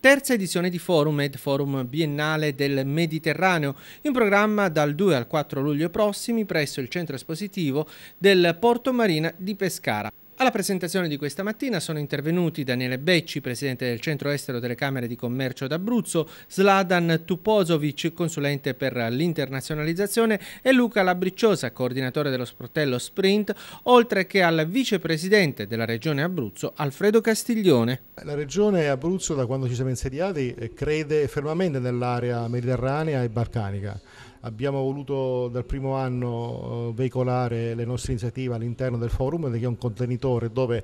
terza edizione di Forum ed Forum Biennale del Mediterraneo, in programma dal 2 al 4 luglio prossimi presso il centro espositivo del Porto Marina di Pescara. Alla presentazione di questa mattina sono intervenuti Daniele Becci, presidente del Centro Estero delle Camere di Commercio d'Abruzzo, Sladan Tupozovic, consulente per l'internazionalizzazione e Luca Labricciosa, coordinatore dello sportello Sprint, oltre che al vicepresidente della Regione Abruzzo, Alfredo Castiglione. La Regione Abruzzo, da quando ci siamo insediati, eh, crede fermamente nell'area mediterranea e balcanica abbiamo voluto dal primo anno eh, veicolare le nostre iniziative all'interno del forum che è un contenitore dove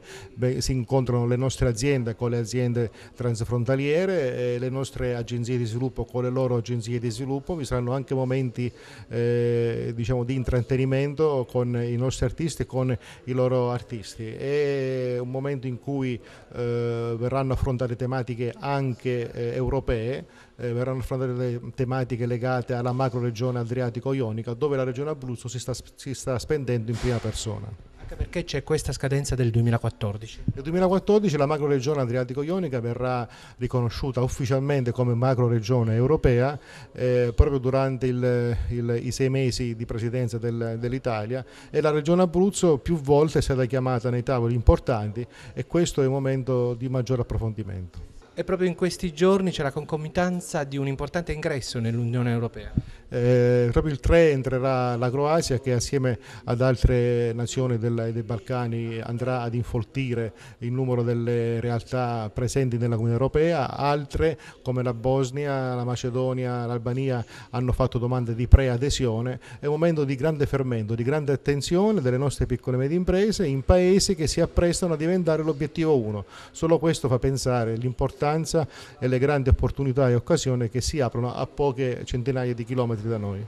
si incontrano le nostre aziende con le aziende transfrontaliere e le nostre agenzie di sviluppo con le loro agenzie di sviluppo vi saranno anche momenti eh, diciamo di intrattenimento con i nostri artisti e con i loro artisti è un momento in cui eh, verranno affrontate tematiche anche eh, europee eh, verranno affrontate tematiche legate alla macro regione regione adriatico-ionica dove la regione Abruzzo si sta, si sta spendendo in prima persona. Anche perché c'è questa scadenza del 2014? Nel 2014 la macro regione adriatico-ionica verrà riconosciuta ufficialmente come macro regione europea eh, proprio durante il, il, i sei mesi di presidenza del, dell'Italia e la regione Abruzzo più volte è stata chiamata nei tavoli importanti e questo è un momento di maggior approfondimento. E proprio in questi giorni c'è la concomitanza di un importante ingresso nell'Unione Europea. Eh, proprio il 3 entrerà la Croazia che assieme ad altre nazioni del, dei Balcani andrà ad infoltire il numero delle realtà presenti nella Comunità Europea, altre come la Bosnia, la Macedonia, l'Albania hanno fatto domande di preadesione, è un momento di grande fermento, di grande attenzione delle nostre piccole e medie imprese in paesi che si apprestano a diventare l'obiettivo 1, solo questo fa pensare l'importanza importanza e le grandi opportunità e occasioni che si aprono a poche centinaia di chilometri da noi.